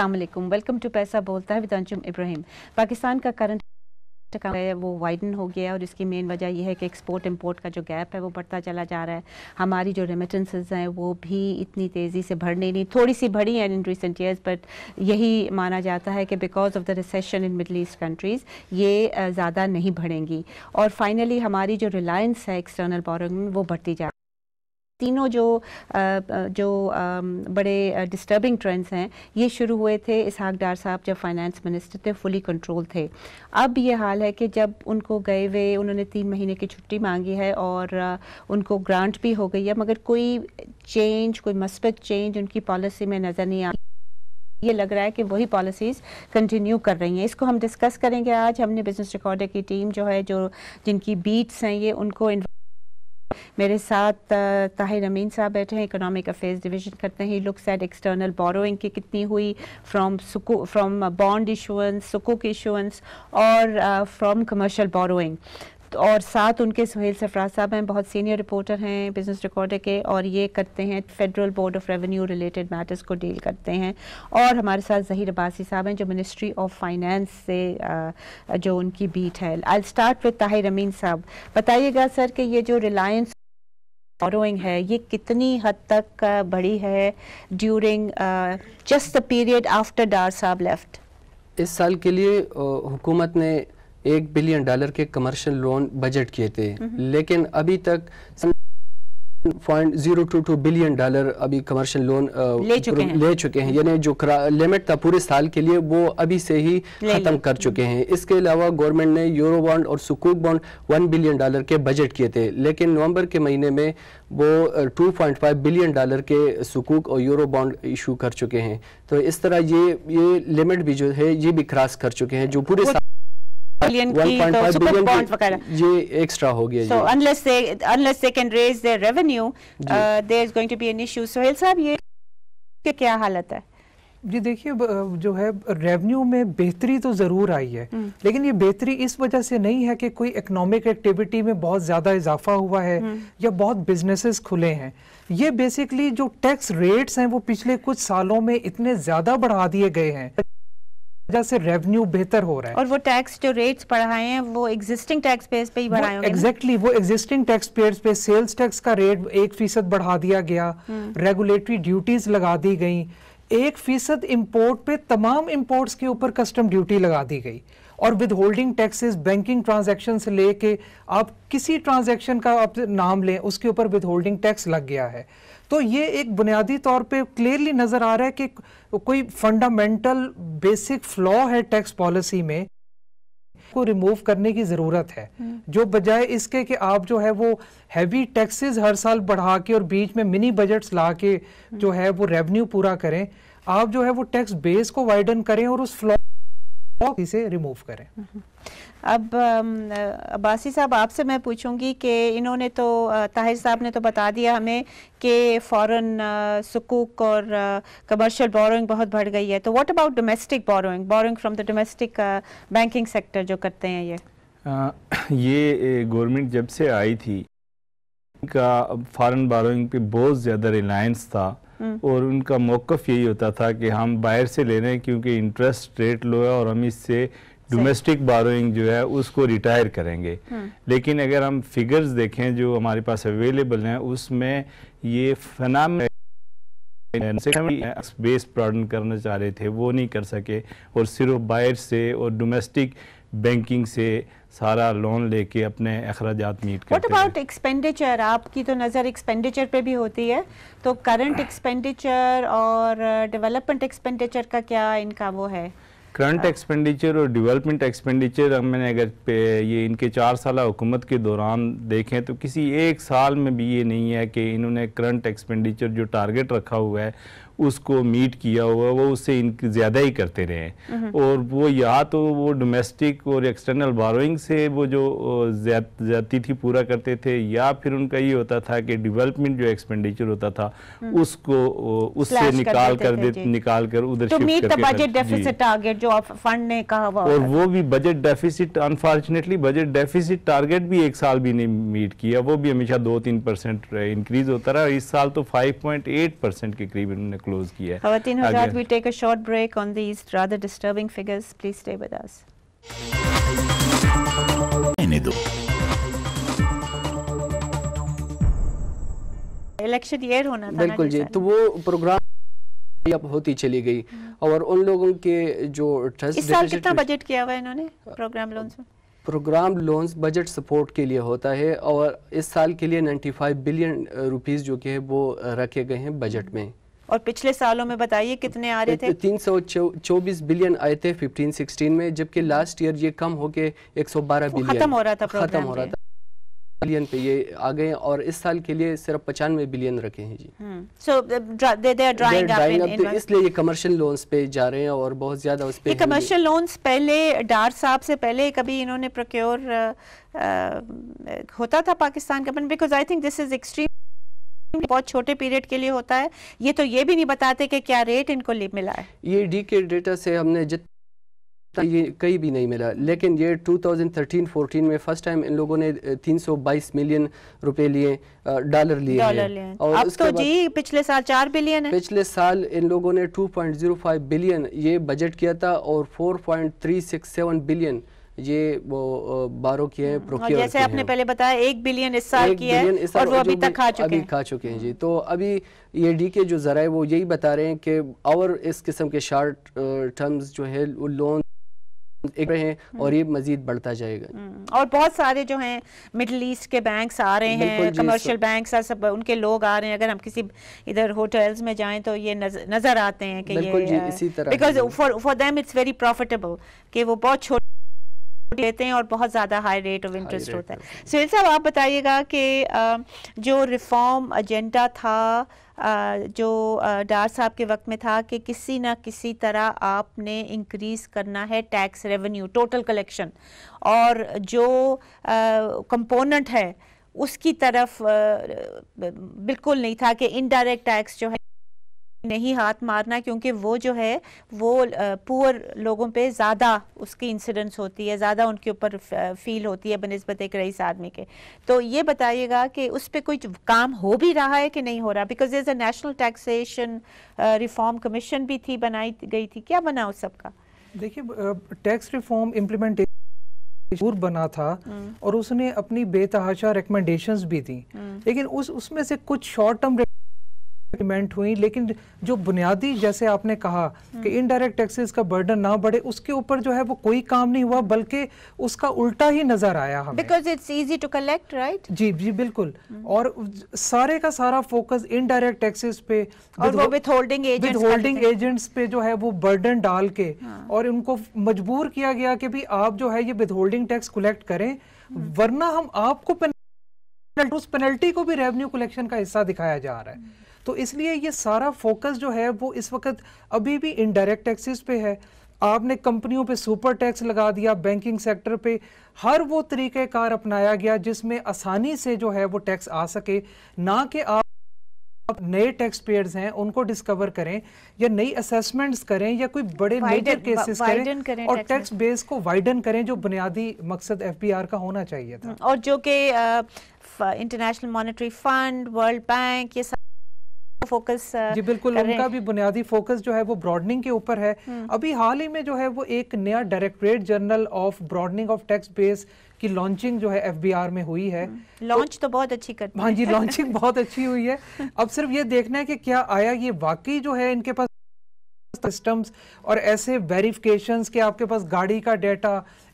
Aslam welcome to पैसा बोलता है विदानजुम इब्राहिम पाकिस्तान का करंट है वो वाइडन हो गया और इसकी मेन वजह यह है कि एक्सपोर्ट इंपोर्ट का जो गैप है वो बढ़ता चला जा रहा है हमारी जो रेमिटेंसेज हैं वो भी इतनी तेज़ी से बढ़ने नहीं थोड़ी सी बढ़ी हैं इन रिसेंट ईयर्स बट यही माना जाता है कि because of the recession in Middle East countries ये ज़्यादा नहीं बढ़ेंगी और फाइनली हमारी जो रिलायंस है एक्सटर्नल बॉरिंग में वो बढ़ती जा तीनों जो जो बड़े डिस्टर्बिंग ट्रेंड्स हैं ये शुरू हुए थे इसहाक डार साहब जब फाइनेंस मिनिस्टर थे फुली कंट्रोल थे अब ये हाल है कि जब उनको गए हुए उन्होंने तीन महीने की छुट्टी मांगी है और उनको ग्रांट भी हो गई है मगर कोई चेंज कोई मस्बत चेंज उनकी पॉलिसी में नज़र नहीं आ ये लग रहा है कि वही पॉलिसीज़ कंटिन्यू कर रही हैं इसको हम डिस्कस करेंगे आज हमने बिज़नेस रिकॉर्डर की टीम जो है जो जिनकी बीट्स हैं ये उनको मेरे साथ ताहिर अमीन साहब बैठे हैं इकोनॉमिक अफेयर्स डिवीजन करते हैं लुक्स एट एक्सटर्नल बोरोइंग की कितनी हुई फ्रॉम सुको फ्रॉम बॉन्ड इशुंस सुकूक इशुंस और फ्रॉम कमर्शियल बोरोइंग और साथ उनके सुहेल सफराज साहब हैं बहुत सीनियर रिपोर्टर हैं बिजनेस रिकॉर्डर के और ये करते हैं federal board of revenue related matters को डील करते हैं और हमारे साथ जहीर अब्बासी साहब हैं जो मिनिस्ट्री ऑफ फाइनेंस से जो उनकी बीट है I start with Tahir Amin साहब बताइएगा सर कि ये जो रिलायंस बोरोइंग है ये कितनी हद तक बढ़ी है during just the period after Dar साहब लेफ्ट इस साल के लिए हुकूमत ने एक बिलियन डॉलर के कमर्शियल लोन बजट किए थे हम्म। लेकिन अभी तक point zero two two billion dollar अभी कमर्शियल लोन ले चुके हैं ले चुके हैं यानी जो लिमिट था पूरे साल के लिए वो अभी से ही खत्म कर चुके हैं इसके अलावा गवर्नमेंट ने यूरो बॉन्ड और सुकूक बॉन्ड वन बिलियन डॉलर के बजट किए थे लेकिन नवंबर के महीने में वो two point five billion dollar के सुकूक और यूरो बॉन्ड इशू कर चुके हैं तो इस तरह ये ये लिमिट भी जो है ये भी क्रॉस कर चुके हैं जो पूरे साल Uh, क्या हालत है जी देखिए जो है रेवेन्यू में बेहतरी तो ज़रूर आई है हम्म। लेकिन ये बेहतरी इस वजह से नहीं है कि कोई इकोनॉमिक एक्टिविटी में बहुत ज़्यादा इजाफा हुआ है हम्म। या बहुत बिजनेसेस खुले हैं ये बेसिकली जो टैक्स रेट्स हैं वो पिछले कुछ सालों में इतने ज़्यादा बढ़ा दिए गए हैं वजह से रेवेन्यू बेहतर हो रहा है और वो टैक्स जो रेट्स बढ़ाए हैं वो एग्जिस्टिंग टैक्स पेयर्स पे ही बढ़ाए एग्जैक्टली वो एग्जिस्टिंग टैक्स पेयर पे सेल्स टैक्स का रेट एक फीसद बढ़ा दिया गया रेगुलेटरी हम्म। ड्यूटीज लगा दी गई एक फीसद इम्पोर्ट पे तमाम इम्पोर्ट्स के ऊपर कस्टम ड्यूटी लगा दी गई और withholding taxes banking transaction से लेके आप किसी ट्रांजेक्शन का आप नाम लें उसके ऊपर विद होल्डिंग टैक्स लग गया है तो ये एक बुनियादी तौर पे क्लियरली नज़र आ रहा है कि कोई फंडामेंटल बेसिक फ्लॉ है टैक्स पॉलिसी में को रिमूव करने की ज़रूरत है हम्म। जो बजाय इसके कि आप जो है वो हैवी टैक्सेस हर साल बढ़ा के और बीच में मिनी बजट्स ला के हम्म। जो है वो रेवेन्यू पूरा करें आप जो है वो टैक्स बेस को वाइडन करें और उस फ्लॉ इसे रिमूव करें हम्म। अब अब्बासी साहब आपसे मैं पूछूंगी कि इन्होंने तो ताहिर साहब ने तो बता दिया हमें कि फॉरेन सुकूक और कमर्शियल बोरोइंग बहुत बढ़ गई है तो what about domestic borrowing borrowing from the domestic banking sector जो करते हैं ये आ, ये गवर्नमेंट जब से आई थी का फ़ारन बोरोइंग पे बहुत ज़्यादा रिलायंस था हम्म। और उनका मौकफ यही होता था कि हम बाहर से ले रहे हैं क्योंकि इंटरेस्ट रेट लो है और हम इससे डोमेस्टिक बारोइंग जो है उसको रिटायर करेंगे हम्म। लेकिन अगर हम फिगर्स देखें जो हमारे पास अवेलेबल हैं उसमें ये फनाम बेस प्रॉडन करना चाह रहे थे वो नहीं कर सके और सिर्फ बाहर से और डोमेस्टिक बैंकिंग से सारा लोन लेके अपने अखराज मीट करते What अबाउट एक्सपेंडिचर आपकी तो नज़र एक्सपेंडिचर पे भी होती है तो करंट एक्सपेंडिचर और डेवलपमेंट uh, एक्सपेंडिचर का क्या इनका वो है करंट एक्सपेंडिचर और डेवलपमेंट एक्सपेंडिचर हम मैंने अगर पे ये इनके चार साल हुकूमत के दौरान देखें तो किसी एक साल में भी ये नहीं है कि इन्होंने करंट एक्सपेंडिचर जो टारगेट रखा हुआ है उसको मीट किया हुआ वो उससे ज़्यादा ही करते रहे और वो या तो वो डोमेस्टिक और एक्सटर्नल बारोइंग से वो जो ज़्यादती थी पूरा करते थे या फिर उनका ये होता था कि डिवेलपमेंट जो एक्सपेंडिचर होता था हम्म। उसको उससे निकाल कर, दे निकाल कर उधर तो meet the budget deficit target जो फंड ने कहा और वो भी budget deficit unfortunately budget deficit target भी एक साल भी नहीं मीट किया वो भी हमेशा दो तीन परसेंट इंक्रीज होता रहा इस साल तो फाइव पॉइंट एट परसेंट के करीब इन्होंने क्लोज किया है खातिन हजरात we take a short break on these rather disturbing figures please stay with us दो इलेक्शन ईयर होना था बिल्कुल जी तो वो प्रोग्राम अब होती चली गई हम्म। और उन लोगों के जो ट्रस्ट इस साल कितना बजट किया हुआ है इन्होंने प्रोग्राम लोन्स में प्रोग्राम लोन्स बजट सपोर्ट के लिए होता है और इस साल के लिए 95 बिलियन रुपीस जो के वो रखे गए हैं बजट हम्म। में और पिछले सालों में बताइए कितने आ रहे थे तीन सौ चौबीस बिलियन आए थे फिफ्टीन सिक्सटीन में जबकि लास्ट ईयर ये कम होके एक सौ बारह बिलियन खत्म हो रहा था खत्म हो रहा था बिलियन पे ये आ गए और इस साल के लिए सिर्फ पचानवे बिलियन रखे हैं जी सो हम्म, uh, तो इसलिए ये कमर्शियल लोन्स पे जा रहे हैं और बहुत ज्यादा उस पे कमर्शियल लोन्स पहले डार साहब से पहले कभी इन्होंने प्रोक्योर uh, uh, होता था पाकिस्तान का because I think this is extreme बहुत छोटे पीरियड के लिए होता है ये तो ये भी नहीं बताते कि क्या रेट इनको मिला है ये डी के डेटा से हमने जित ये कहीं भी नहीं मिला लेकिन ये 2013-14 में फर्स्ट टाइम इन लोगों ने 322 मिलियन रुपए लिए डॉलर लिए डॉलर लिए और अब तो जी पिछले साल चार बिलियन है पिछले साल इन लोगों ने 2.05 बिलियन ये बजट किया था और 4.367 बिलियन ये वो बारो की है हम्म। प्रोक्योर जैसे आपने पहले बताया एक बिलियन इस साल की है इस साल और वो अभी तक खा चुके अभी खा चुके हैं जी तो अभी ये डी के जो जरा वो यही बता रहे हैं कि और इस किस्म के शार्ट टर्म्स जो है लोन एक रहे हैं हम्म। और ये मजीद बढ़ता जाएगा हम्म। और बहुत सारे जो हैं मिडल ईस्ट के बैंक्स आ रहे हैं कमर्शियल बैंक्स सब उनके लोग आ रहे हैं अगर हम किसी इधर होटल्स में जाएं तो ये नजर आते हैं कि ये because for for them it's very profitable कि वो बहुत छोटे देते हैं और बहुत ज़्यादा हाई रेट ऑफ इंटरेस्ट होता है सुहेल साहब आप बताइएगा कि जो रिफॉर्म एजेंडा था जो डार साहब के वक्त में था कि किसी ना किसी तरह आपने इंक्रीज करना है टैक्स रेवेन्यू टोटल कलेक्शन और जो कंपोनेंट है उसकी तरफ बिल्कुल नहीं था कि इनडायरेक्ट टैक्स जो है नहीं हाथ मारना क्योंकि वो जो है वो पुअर लोगों पे ज़्यादा उसकी इंसिडेंस होती है ज़्यादा उनके ऊपर फील होती है बनस्बत एक रईस आदमी के तो ये बताइएगा कि उस पर कोई काम हो भी रहा है कि नहीं हो रहा because is a national taxation reform commission भी थी बनाई गई थी क्या बना उस सबका देखिए टैक्स रिफॉर्म इम्प्लीमेंटेशन बना था हम्म। और उसने अपनी बेतहाशा रिकमेंडेशंस भी दी हम्म। लेकिन उस उसमें से कुछ शॉर्ट टर्म इम्प्लीमेंट हुई लेकिन जो बुनियादी जैसे आपने कहा कि इनडायरेक्ट हम्म। टैक्सेस का बर्डन ना बढ़े उसके ऊपर जो है वो कोई काम नहीं हुआ बल्कि उसका उल्टा ही नजर आया हमें because it's easy to collect right जी जी बिल्कुल हम्म। और सारे का सारा फोकस इनडायरेक्ट टैक्सेस पे और वो withholding agents withholding agents पे जो है वो बर्डन डाल के हाँ। और उनको मजबूर किया गया कि भी आप जो है ये विद होल्डिंग टैक्स कलेक्ट करें हम्म। वरना हम आपको पेनल्टी को भी रेवेन्यू कलेक्शन का हिस्सा दिखाया जा रहा है तो इसलिए ये सारा फोकस जो है वो इस वक्त अभी भी इनडायरेक्ट टैक्सेस पे है आपने कंपनियों पे सुपर टैक्स लगा दिया बैंकिंग सेक्टर पे हर वो कार अपनाया गया जिसमें आसानी से जो है वो टैक्स आ सके ना कि आप आप नए टैक्स पेयर्स हैं उनको डिस्कवर करें या नई असेसमेंट्स करें या कोई बड़े मेजर केसेस करें, करें और टैक्स बेस को वाइडन करें जो बुनियादी मकसद एफबीआर का होना चाहिए था और जो कि International Monetary Fund World Bank ये सब फोकस uh, जी बिल्कुल उनका भी बुनियादी फोकस जो है वो ब्रॉडनिंग के ऊपर है हम्म। अभी हाल ही में जो है वो एक नया directorate general of broadening of tax base की लॉन्चिंग जो है एफबीआर में हुई है लॉन्च हम्म। तो, तो बहुत अच्छी कर हाँ जी लॉन्चिंग बहुत अच्छी हुई है अब सिर्फ ये देखना है कि क्या आया ये वाकई जो है इनके पास सिस्टम्स और ऐसे वेरिफिकेशंस के आपके पास गाड़ी का data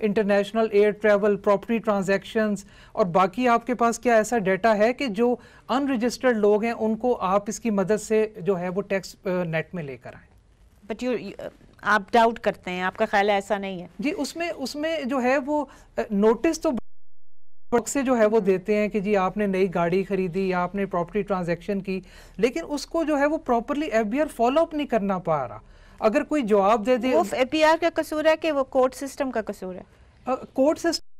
international air travel property transactions और बाकी आपके पास क्या ऐसा डाटा है कि जो अनरजिस्टर्ड लोग हैं उनको आप इसकी मदद से जो है वो टैक्स नेट में लेकर आए बट यू आप डाउट करते हैं आपका ख्याल ऐसा नहीं है जी उसमें उसमें जो है वो नोटिस तो पर से जो है वो देते हैं कि जी आपने नई गाड़ी खरीदी या आपने प्रॉपर्टी ट्रांजैक्शन की लेकिन उसको जो है वो प्रॉपरली एफ बी फॉलोअप नहीं करना पा रहा अगर कोई जवाब दे दे वो एफ का कसूर है कि वो कोर्ट सिस्टम का कसूर है कोर्ट uh, सिस्टम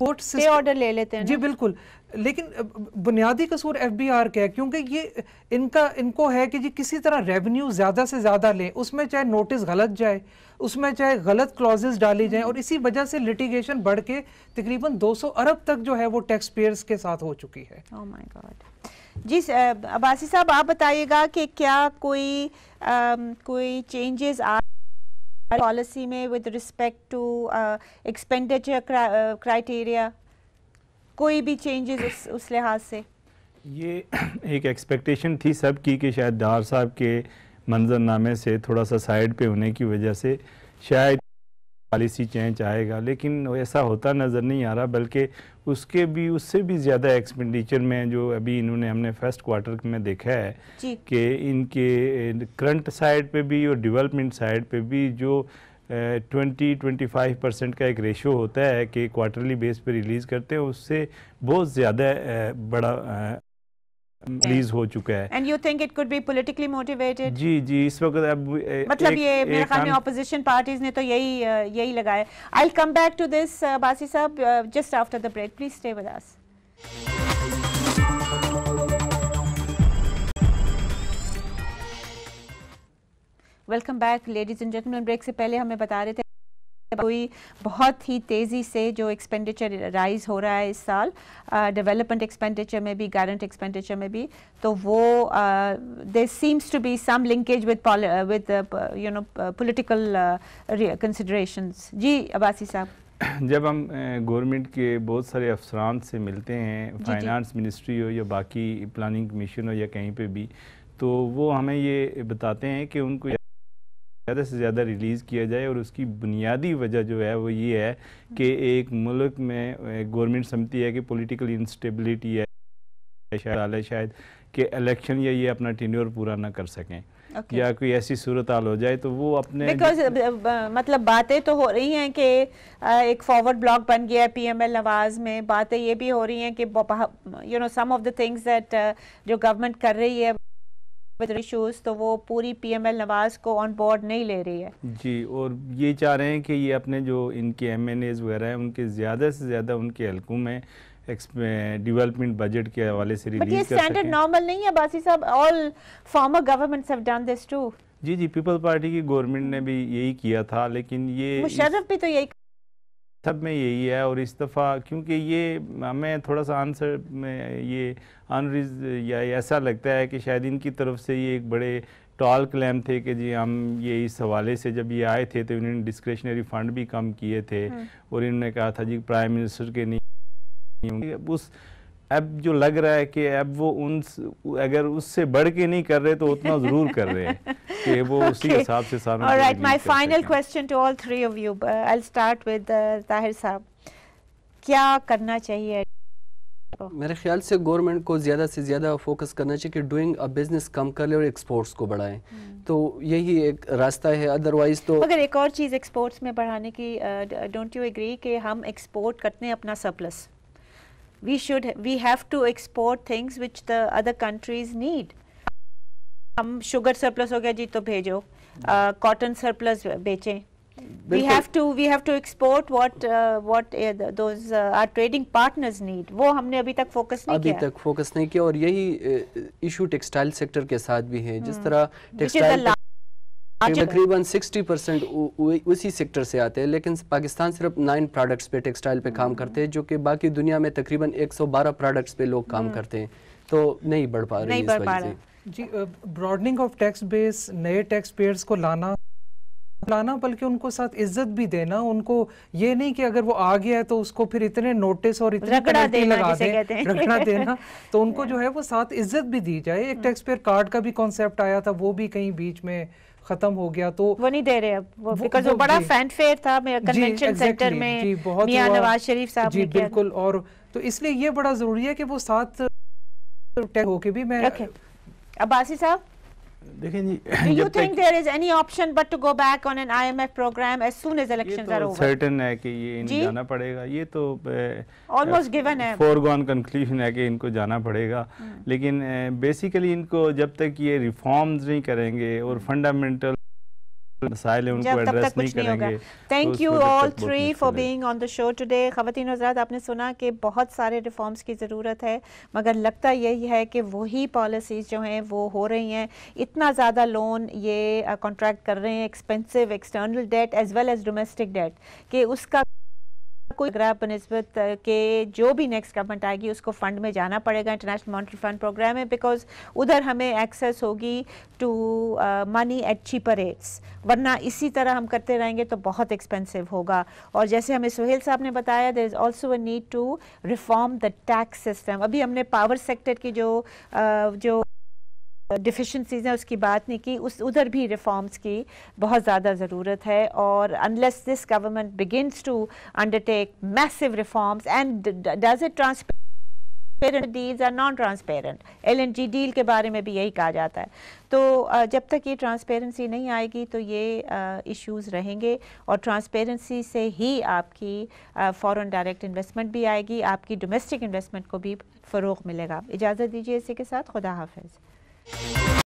कोर्ट से ऑर्डर ले लेते हैं जी बिल्कुल लेकिन बुनियादी कसूर एफ बी आर का है क्योंकि ये इनका इनको है कि जी किसी तरह रेवेन्यू ज़्यादा से ज़्यादा लें उसमें चाहे नोटिस गलत जाए उसमें चाहे गलत क्लॉजेज डाले जाएं और इसी वजह से लिटिगेशन बढ़ के तकरीबन 200 अरब तक जो है वो टैक्स पेयर्स के साथ हो चुकी है oh my God. जी अबासी साहब आप बताइएगा कि क्या कोई आ, कोई चेंजेस आ पॉलिसी में with respect to expenditure criteria कोई भी चेंजेस उस, उस लिहाज से ये एक एक्सपेक्टेशन थी सब की कि शायद दार साहब के मंजरनामे से थोड़ा सा साइड पे होने की वजह से शायद पॉलिसी चेंज आएगा लेकिन ऐसा होता नज़र नहीं आ रहा बल्कि उसके भी उससे भी ज़्यादा एक्सपेंडिचर में जो अभी इन्होंने हमने फर्स्ट क्वार्टर में देखा है कि इनके करंट साइड पे भी और डेवलपमेंट साइड पे भी जो ट्वेंटी ट्वेंटी फाइव परसेंट का एक रेशो होता है कि क्वार्टरली बेस पे रिलीज़ करते हैं उससे बहुत ज़्यादा बड़ा रिलीज हो चुका है and you think it could be politically motivated जी जी इस वक्त अब मतलब ये मेरे ख्याल में ऑपोजिशन पार्टीज ने तो यही यही लगाया I will come back to this Basi साहब just after the break please stay with us welcome back ladies and gentleman ब्रेक से पहले हमें बता रहे थे कोई बहुत ही तेज़ी से जो एक्सपेंडिचर राइज हो रहा है इस साल डेवलपमेंट uh, एक्सपेंडिचर में भी गारंट एक्सपेंडिचर में भी तो वो they seems to be some linkage with with you know political consideration जी अबासी साहब जब हम गवर्नमेंट के बहुत सारे अफसरान से मिलते हैं फाइनेंस मिनिस्ट्री हो या बाकी प्लानिंग कमीशन हो या कहीं पे भी तो वो हमें ये बताते हैं कि उनको ज़्यादा से ज़्यादा रिलीज़ किया जाए और उसकी बुनियादी वजह जो है वो ये है कि एक मुल्क में गवर्नमेंट समझती है कि पॉलिटिकल इंस्टेबिलिटी है शायद शायद कि इलेक्शन या ये अपना टेन्योर पूरा ना कर सकें okay. या कोई ऐसी सूरत हाल हो जाए तो वो अपने बिकॉज uh, uh, मतलब बातें तो हो रही हैं कि uh, एक फॉरवर्ड ब्लॉक बन गया है पीएमएल नवाज में बातें ये भी हो रही हैं कि you know some of the things that जो गवर्नमेंट कर रही है विद इशूज़ तो वो पूरी पीएमएल नवाज को ऑन बोर्ड नहीं ले रही है जी और ये चाह रहे हैं कि ये अपने जो इनके एम एन एज़ वगैरह हैं उनके ज़्यादा से ज़्यादा उनके हल्कों में डेवलपमेंट बजट के हवाले से रिलीज स्टैंडर्ड नॉर्मल नहीं है बासी साहब all former governments have done this too जी जी पीपल पार्टी की गवर्नमेंट ने भी यही किया था लेकिन ये मुशर्रफ भी तो यही तब में यही है और इस दफ़ा क्योंकि ये हमें थोड़ा सा आंसर में ये अनरिज या ऐसा लगता है कि शायद इनकी तरफ से ये एक बड़े टॉल क्लेम थे कि जी हम ये इस हवाले से जब ये आए थे तो इन्होंने डिस्क्रेशनरी फंड भी कम किए थे हम्म। और इन्होंने कहा था जी प्राइम मिनिस्टर के नहीं उस अब जो लग रहा है कि अब वो उन अगर उससे बढ़ के नहीं कर रहे तो उतना जरूर कर रहे हैं कि वो okay. उसी हिसाब से सामने alright my final question to all three of you I will start with Tahir साहब क्या करना चाहिए मेरे ख्याल से गवर्नमेंट को ज़्यादा से ज़्यादा फोकस करना चाहिए कि डूइंग अ बिजनेस कम कर ले और एक्सपोर्ट्स को बढ़ाएं hmm. तो यही एक रास्ता है अदरवाइज तो अगर एक और चीज़ एक्सपोर्ट्स में बढ़ाने की डोंट यू एग्री कि हम एक्सपोर्ट करते हैं अपना surplus we should we have to export things which the other countries need हम sugar surplus हो गया जी तो भेजो cotton surplus बेचें we have to we have to export what uh, what uh, those uh, our trading partners need वो हमने अभी तक फोकस नहीं अभी किया तक फोकस नहीं किया और यही इशू टेक्सटाइल सेक्टर के साथ भी है जिस तरह टेक्सटाइल तकरीबन 60 परसेंट उसी सेक्टर से आते हैं लेकिन पाकिस्तान सिर्फ नाइन प्रोडक्ट्स पे टेक्सटाइल पे काम करते हैं जो कि बाकी दुनिया में तकरीबन 112 प्रोडक्ट्स पे लोग काम हम्म। करते हैं तो नहीं बढ़ पा रही नहीं बढ़ पा रहा जी ब्रॉडनिंग ऑफ टैक्स बेस नए टैक्स पेयर्स को लाना लाना बल्कि उनको साथ इज्जत भी देना उनको ये नहीं कि अगर वो आ गया है तो उसको फिर इतने नोटिस और इतने रगड़ा देना लगा दें रगड़ा देना तो उनको जो है वो साथ इज्जत भी दी जाए एक टैक्स पेयर कार्ड का भी कॉन्सेप्ट आया था वो भी कहीं बीच में खत्म हो गया तो वो नहीं दे रहे अब बिकॉज वो, वो बड़ा फैनफेयर था कन्वेंशन सेंटर में बहुत नवाज शरीफ साहब जी बिल्कुल और तो इसलिए ये बड़ा जरूरी है कि वो साथ होके भी मैं अब आसिफ साहब देखें जी you think there is any option but to go back on an IMF programme as soon as elections are over certain है कि ये जाना पड़ेगा ये तो ऑलमोस्ट गिवन है फोरगॉन कंक्लूजन है कि इनको जाना पड़ेगा hmm. लेकिन बेसिकली इनको जब तक ये रिफॉर्म्स नहीं करेंगे और फंडामेंटल hmm. मसाइल हैं उनको एड्रेस नहीं करेंगे thank you all three for being on the show today खवतिन हजरात आपने सुना कि बहुत सारे रिफॉर्म्स की ज़रूरत है मगर लगता यही है कि वही पॉलिसीज़ जो हैं वो हो रही हैं इतना ज़्यादा लोन ये कॉन्ट्रैक्ट कर रहे हैं expensive external debt as well as domestic debt कि उसका कोई ग्रह बनस्बत के जो भी नेक्स्ट गवर्नमेंट आएगी उसको फंड में जाना पड़ेगा इंटरनेशनल मॉनिटरी फंड प्रोग्राम है बिकॉज उधर हमें एक्सेस होगी to money at cheaper rates वरना इसी तरह हम करते रहेंगे तो बहुत एक्सपेंसिव होगा और जैसे हमें सुहेल साहब ने बताया there is also a need to reform the tax system अभी हमने पावर सेक्टर की जो uh, जो डिफिशेंसीज़ हैं उसकी बात नहीं की उस उधर भी रिफॉर्म्स की बहुत ज़्यादा ज़रूरत है और unless this government begins to undertake massive reforms and does it transparent deals are non transparent LNG deal के बारे में भी यही कहा जाता है तो जब तक ये ट्रांसपेरेंसी नहीं आएगी तो ये इश्यूज रहेंगे और ट्रांसपेरेंसी से ही आपकी फॉरेन डायरेक्ट इन्वेस्टमेंट भी आएगी आपकी डोमेस्टिक इन्वेस्टमेंट को भी फ़रोग मिलेगा इजाज़त दीजिए इसी के साथ खुदा हाफिज़ Bye.